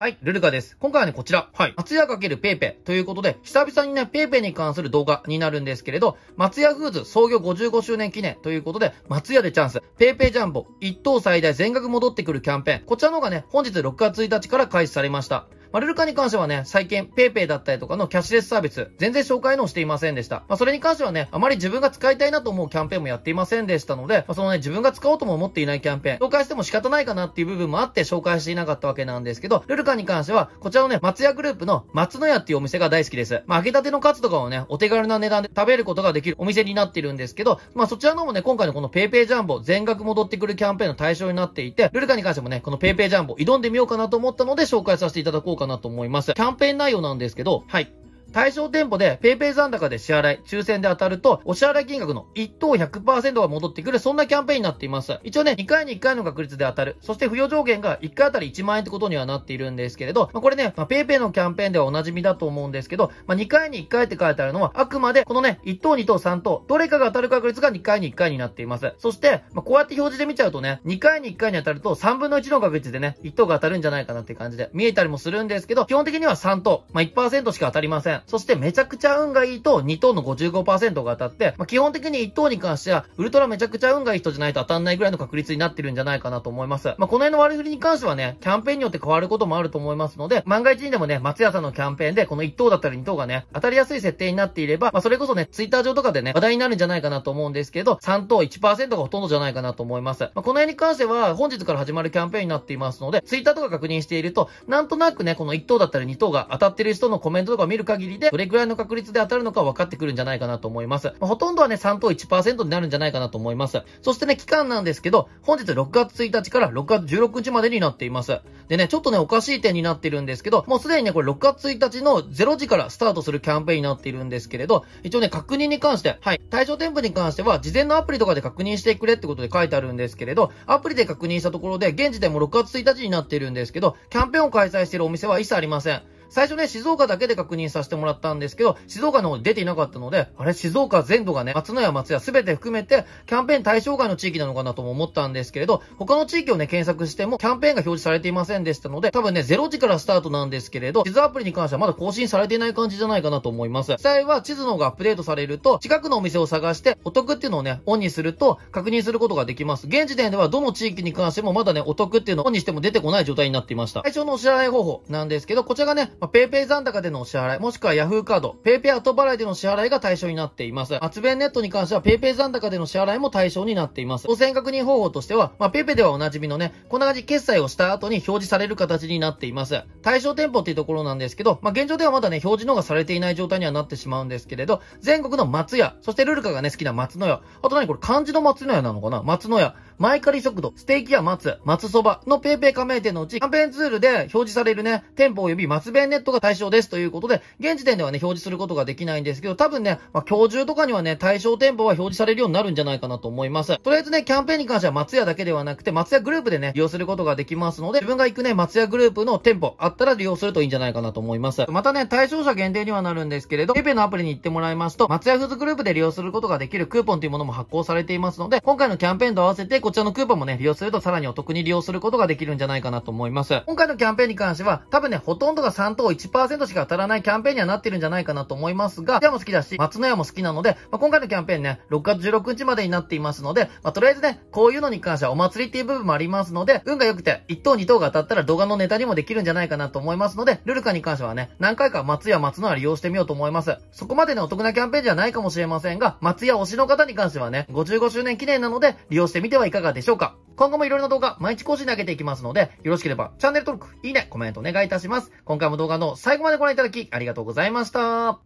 はい、ルルカです。今回はね、こちら。はい。松屋×ペイペイということで、久々にね、ペイペイに関する動画になるんですけれど、松屋フーズ創業55周年記念ということで、松屋でチャンス、ペイペイジャンボ、一等最大全額戻ってくるキャンペーン。こちらの方がね、本日6月1日から開始されました。まルルカに関してはね、最近、ペイペイだったりとかのキャッシュレスサービス、全然紹介のしていませんでした。まあ、それに関してはね、あまり自分が使いたいなと思うキャンペーンもやっていませんでしたので、まあ、そのね、自分が使おうとも思っていないキャンペーン、紹介しても仕方ないかなっていう部分もあって紹介していなかったわけなんですけど、ルルカに関しては、こちらのね、松屋グループの松の屋っていうお店が大好きです。まあ、揚げたてのカツとかをね、お手軽な値段で食べることができるお店になってるんですけど、まあ、そちらのもね、今回のこのペイペイジャンボ、全額戻ってくるキャンペーンの対象になっていて、ルルカに関してもね、このペイペイジャンボ、挑んでみようかなと思ったので紹介させていただこうかなと思います。キャンペーン内容なんですけど、はい。対象店舗で PayPay 残高で支払い、抽選で当たると、お支払い金額の1等100%が戻ってくる、そんなキャンペーンになっています。一応ね、2回に1回の確率で当たる。そして付与上限が1回あたり1万円ってことにはなっているんですけれど、まあ、これね、まあ、PayPay のキャンペーンではおなじみだと思うんですけど、まあ、2回に1回って書いてあるのは、あくまでこのね、1等2等3等、どれかが当たる確率が2回に1回になっています。そして、まあ、こうやって表示で見ちゃうとね、2回に1回に当たると3分の1の確率でね、1等が当たるんじゃないかなって感じで見えたりもするんですけど、基本的には3等、まあ、1%しか当たりません。そしてめちゃくちゃ運がいいと2等の55%が当たって、まあ、基本的に1等に関しては、ウルトラめちゃくちゃ運がいい人じゃないと当たんないぐらいの確率になってるんじゃないかなと思います。まあ、この辺の割り振りに関してはね、キャンペーンによって変わることもあると思いますので、万が一にでもね、松屋さんのキャンペーンでこの1等だったり2等がね、当たりやすい設定になっていれば、まあ、それこそね、ツイッター上とかでね、話題になるんじゃないかなと思うんですけど、3等1%がほとんどじゃないかなと思います。まあ、この辺に関しては、本日から始まるキャンペーンになっていますので、ツイッターとか確認していると、なんとなくね、この1等だったり2等が当たってる人のコメントとか見る限りりで、どれくらいの確率で当たるのか分かってくるんじゃないかなと思います。まあ、ほとんどはね、3等1%になるんじゃないかなと思います。そしてね、期間なんですけど、本日6月1日から6月16日までになっています。でね、ちょっとね、おかしい点になってるんですけど、もうすでにね、これ6月1日の0時からスタートするキャンペーンになっているんですけれど、一応ね、確認に関して、はい、対象店舗に関しては、事前のアプリとかで確認してくれってことで書いてあるんですけれど、アプリで確認したところで、現時点も6月1日になっているんですけど、キャンペーンを開催しているお店は一切ありません。最初ね、静岡だけで確認させてもらったんですけど、静岡の方に出ていなかったので、あれ、静岡全部がね、松野や松屋全て含めて、キャンペーン対象外の地域なのかなとも思ったんですけれど、他の地域をね、検索しても、キャンペーンが表示されていませんでしたので、多分ね、0時からスタートなんですけれど、地図アプリに関してはまだ更新されていない感じじゃないかなと思います。実際は地図の方がアップデートされると、近くのお店を探して、お得っていうのをね、オンにすると、確認することができます。現時点ではどの地域に関してもまだね、お得っていうのをオンにしても出てこない状態になっていました。最初のお支払い方法なんですけど、こちらがね、まあ、ペイ y 残高でのお支払い、もしくはヤフーカード、ペイペイ後払いでの支払いが対象になっています。圧弁ネットに関してはペイペイ残高での支払いも対象になっています。当選確認方法としては、まあ、p ペ y ではおなじみのね、こんな感じ決済をした後に表示される形になっています。対象店舗っていうところなんですけど、まあ、現状ではまだね、表示のがされていない状態にはなってしまうんですけれど、全国の松屋、そしてルルカがね、好きな松の屋、あと何これ漢字の松の屋なのかな松の屋、マイカリ食堂、ステーキ屋松、松そばのペイペ p 加盟店のうち、キャンペーンツールで表示されるね、店舗及び松弁ネットが対象ですということで、現時点ではね、表示することができないんですけど、多分ね、まあ、今日中とかにはね、対象店舗は表示されるようになるんじゃないかなと思います。とりあえずね、キャンペーンに関しては松屋だけではなくて、松屋グループでね、利用することができますので、自分が行くね、松屋グループの店舗あったら利用するといいんじゃないかなと思います。またね、対象者限定にはなるんですけれど、ペペのアプリに行ってもらいますと、松屋フーズグループで利用することができるクーポンというものも発行されていますので、今回のキャンペーンと合わせて、こちらのクーポンもね、利用するとさらにお得に利用することができるんじゃないかなと思います。今回のキャンペーンに関しては、多分ね、ほとんどが3党1%しか当たらないキャンペーンにはなってるんじゃないかなと思いますが、でも好きだし、松の屋も好きなので、まあ、今回のキャンペーンね、6月16日までになっていますので、まあ、とりあえずね、こういうのに関してはお祭りっていう部分もありますので、運が良くて、1等2等が当たったら動画のネタにもできるんじゃないかなと思いますので、ルルカに関してはね、何回か松屋松の屋利用してみようと思います。そこまでね、お得なキャンペーンじゃないかもしれませんが、松屋推しの方に関してはね、55周年記念なので、利用してみてはいかがでしょうか。今後もいろいろな動画、毎日更新で上げていきますので、よろしければチャンネル登録、いいね、コメントお願いいたします。今回も動画の最後までご覧いただきありがとうございました。